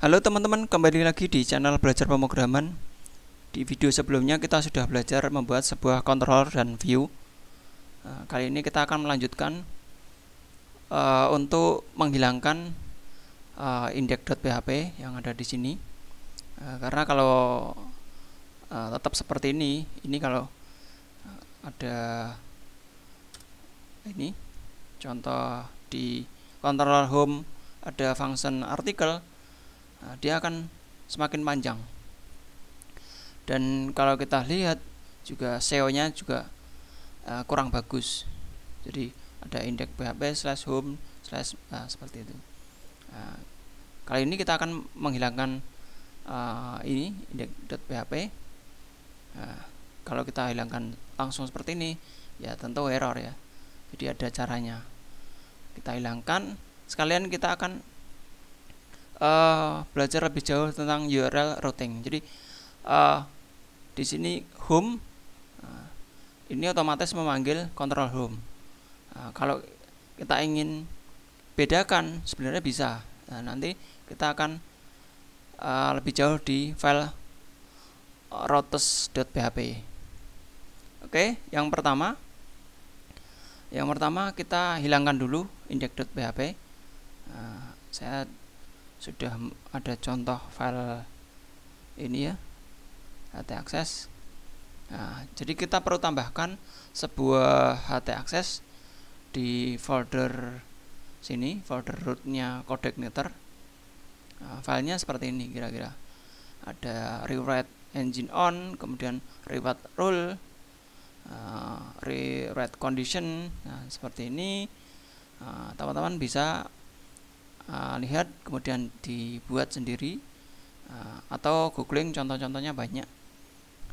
Halo teman-teman, kembali lagi di channel Belajar Pemrograman. Di video sebelumnya kita sudah belajar membuat sebuah controller dan view. Eh, kali ini kita akan melanjutkan uh, untuk menghilangkan uh, index.php yang ada di sini. Uh, karena kalau uh, tetap seperti ini, ini kalau ada ini contoh di controller home ada function artikel Nah, dia akan semakin panjang dan kalau kita lihat juga SEO-nya juga uh, kurang bagus jadi ada indeks PHP slash home slash uh, seperti itu uh, kali ini kita akan menghilangkan uh, ini indeks.php uh, nah, kalau kita hilangkan langsung seperti ini ya tentu error ya jadi ada caranya kita hilangkan sekalian kita akan uh, belajar lebih jauh tentang URL routing. Jadi uh, di sini home uh, ini otomatis memanggil control home. Uh, kalau kita ingin bedakan sebenarnya bisa. Nah, nanti kita akan uh, lebih jauh di file routes.php. Oke, yang pertama yang pertama kita hilangkan dulu index.php. Uh, saya sudah ada contoh file ini ya HT Access nah, jadi kita perlu tambahkan sebuah HT Access di folder sini folder rootnya codec meter nah, filenya seperti ini kira-kira ada rewrite engine on kemudian rewrite rule uh, rewrite condition nah, seperti ini nah, teman-teman uh, teman -teman bisa Ah, lihat kemudian dibuat sendiri uh, atau googling contoh-contohnya banyak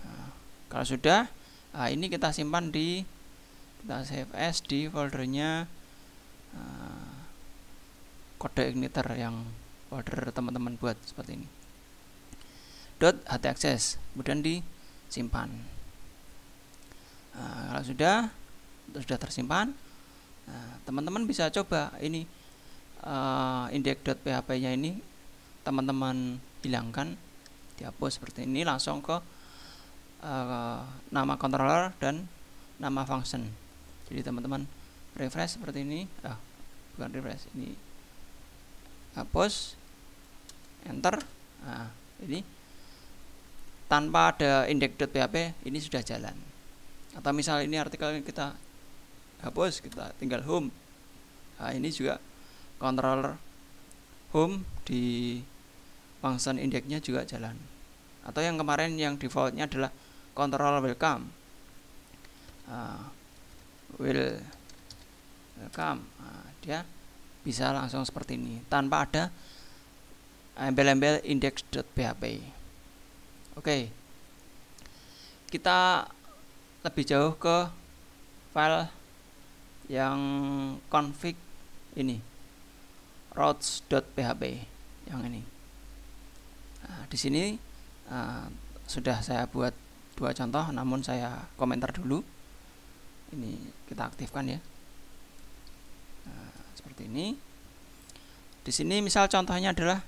uh, kalau sudah uh, ini kita simpan di kita save as di foldernya uh, kode igniter yang folder teman-teman buat seperti ini dot htaccess kemudian disimpan uh, kalau sudah sudah tersimpan teman-teman nah, bisa coba ini uh, index.php-nya ini teman-teman hilangkan, dihapus seperti ini langsung ke uh, nama controller dan nama function. Jadi teman-teman refresh seperti ini, ah, bukan refresh, ini hapus, enter. Nah, ini tanpa ada index.php ini sudah jalan. Atau misal ini artikel kita hapus, kita tinggal home. Nah, ini juga controller home di function indexnya juga jalan atau yang kemarin yang defaultnya adalah control welcome uh, ah, will welcome nah, dia bisa langsung seperti ini tanpa ada embel-embel index.php oke okay. kita lebih jauh ke file yang config ini routes.php yang ini nah, di sini uh, sudah saya buat dua contoh namun saya komentar dulu ini kita aktifkan ya nah, seperti ini di sini misal contohnya adalah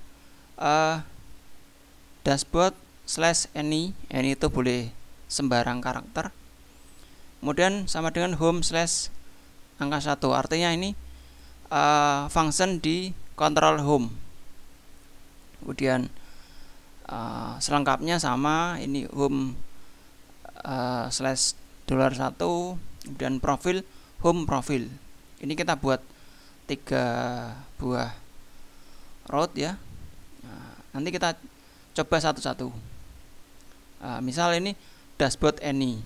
uh, dashboard slash any any itu boleh sembarang karakter kemudian sama dengan home slash angka satu artinya ini uh, function di control home kemudian uh, selengkapnya sama ini home uh, slash dollar satu kemudian profil home profil ini kita buat tiga buah road ya nah, nanti kita coba satu-satu uh, misal ini dashboard any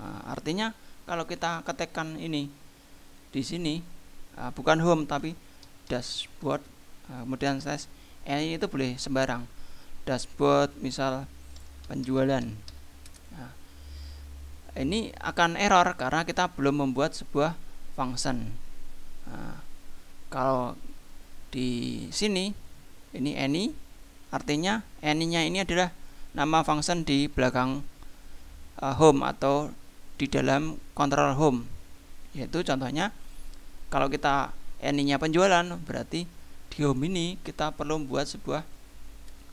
uh, artinya kalau kita ketikkan ini di sini Eh, bukan home tapi dashboard eh, kemudian slash ini itu boleh sembarang dashboard misal penjualan nah, ini akan error karena kita belum membuat sebuah function nah, kalau di sini ini any artinya any-nya ini adalah nama function di belakang uh, home atau di dalam kontrol home yaitu contohnya kalau kita ini-nya penjualan berarti di home ini kita perlu membuat sebuah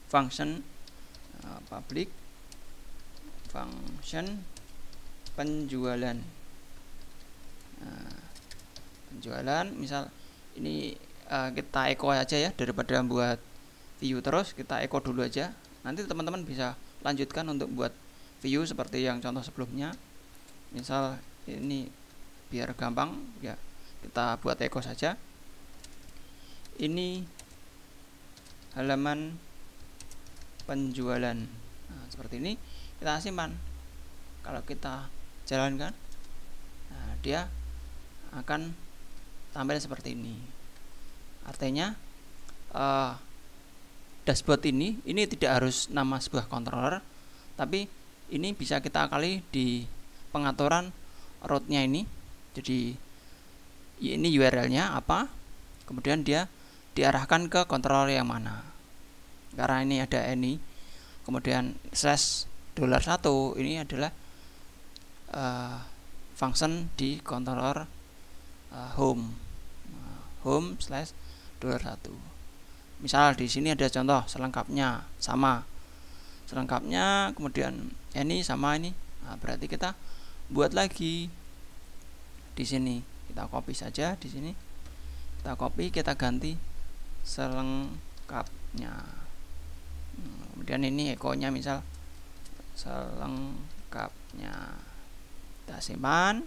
function eh, public function penjualan nah, penjualan misal ini uh, kita echo aja ya daripada membuat view terus kita echo dulu aja nanti teman-teman bisa lanjutkan untuk buat view seperti yang contoh sebelumnya misal ini biar gampang ya kita buat echo saja ini halaman penjualan nah, seperti ini kita simpan kalau kita jalankan nah, dia akan tampil seperti ini artinya uh, dashboard ini ini tidak harus nama sebuah controller tapi ini bisa kita akali di pengaturan rootnya ini jadi Ya, ini URL-nya apa kemudian dia diarahkan ke controller yang mana karena ini ada any kemudian slash dollar satu ini adalah uh, function di controller uh, home home slash dollar satu misal di sini ada contoh selengkapnya sama selengkapnya kemudian ini sama ini nah, berarti kita buat lagi di sini kita copy saja di sini kita copy kita ganti selengkapnya hmm, kemudian ini ekonya misal selengkapnya kita simpan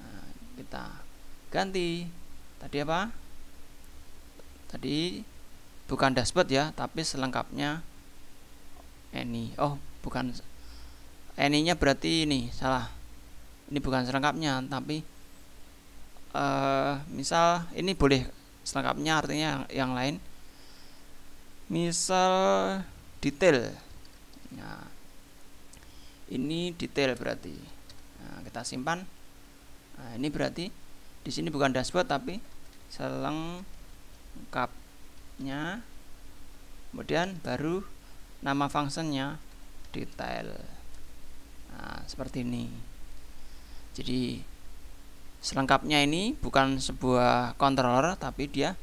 nah, kita ganti tadi apa tadi bukan dashboard ya tapi selengkapnya any oh bukan any nya berarti ini salah ini bukan selengkapnya tapi uh, misal ini boleh selengkapnya artinya yang, yang lain misal detail nah ini detail berarti nah, kita simpan nah, ini berarti di sini bukan dashboard tapi selengkapnya kemudian baru nama fungsinya detail nah, seperti ini jadi selengkapnya ini bukan sebuah controller tapi dia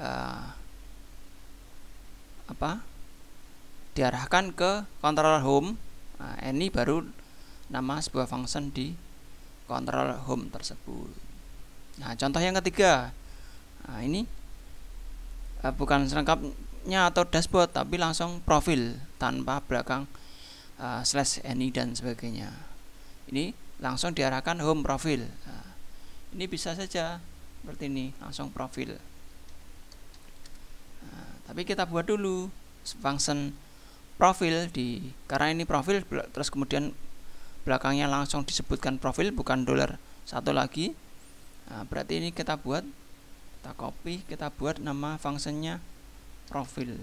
uh, apa diarahkan ke controller home nah, ini baru nama sebuah function di controller home tersebut nah contoh yang ketiga nah, ini uh, bukan selengkapnya atau dashboard tapi langsung profil tanpa belakang uh, slash any dan sebagainya ini langsung diarahkan home profil ini bisa saja seperti ini langsung profil nah, tapi kita buat dulu function profil di karena ini profil terus kemudian belakangnya langsung disebutkan profil bukan dollar satu lagi nah, berarti ini kita buat kita copy kita buat nama fungsinya profil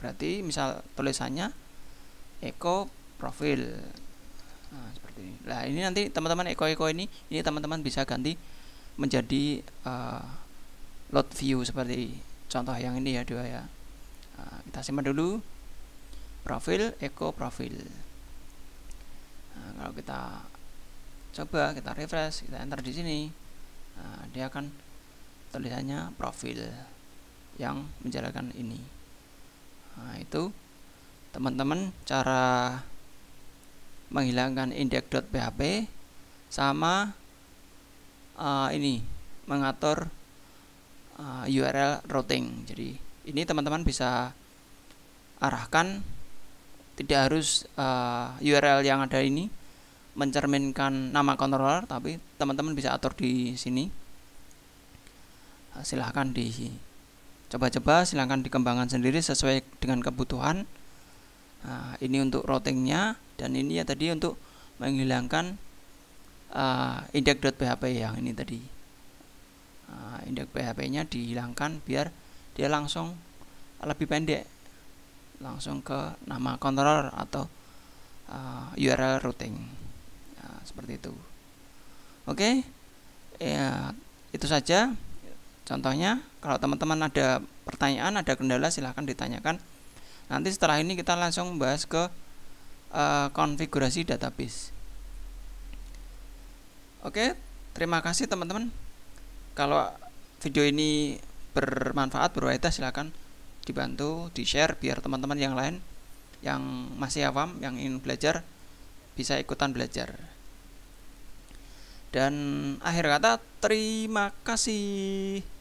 berarti misal tulisannya eco profil nah, seperti ini nah ini nanti teman-teman eko-eko ini ini teman-teman bisa ganti menjadi uh, eh, load view seperti contoh yang ini ya dua ya nah, kita simak dulu profil eco profil nah, kalau kita coba kita refresh kita enter di sini nah, dia akan tulisannya profil yang menjalankan ini nah itu teman-teman cara menghilangkan index.php sama uh, ini mengatur uh, eh, URL routing. Jadi ini teman-teman bisa arahkan tidak harus uh, eh, URL yang ada ini mencerminkan nama controller tapi teman-teman bisa atur di sini silahkan di coba-coba silahkan dikembangkan sendiri sesuai dengan kebutuhan Nah, ini untuk routingnya dan ini ya tadi untuk menghilangkan uh, eh, php yang ini tadi uh, php nya dihilangkan biar dia langsung lebih pendek langsung ke nama controller atau uh, eh, URL routing ya, seperti itu oke okay? ya itu saja contohnya kalau teman-teman ada pertanyaan ada kendala silahkan ditanyakan nanti setelah ini kita langsung bahas ke uh, konfigurasi database. Oke, terima kasih teman-teman. Kalau video ini bermanfaat, berwaitah, silahkan dibantu, di-share biar teman-teman yang lain yang masih awam, yang ingin belajar bisa ikutan belajar. Dan akhir kata, terima kasih.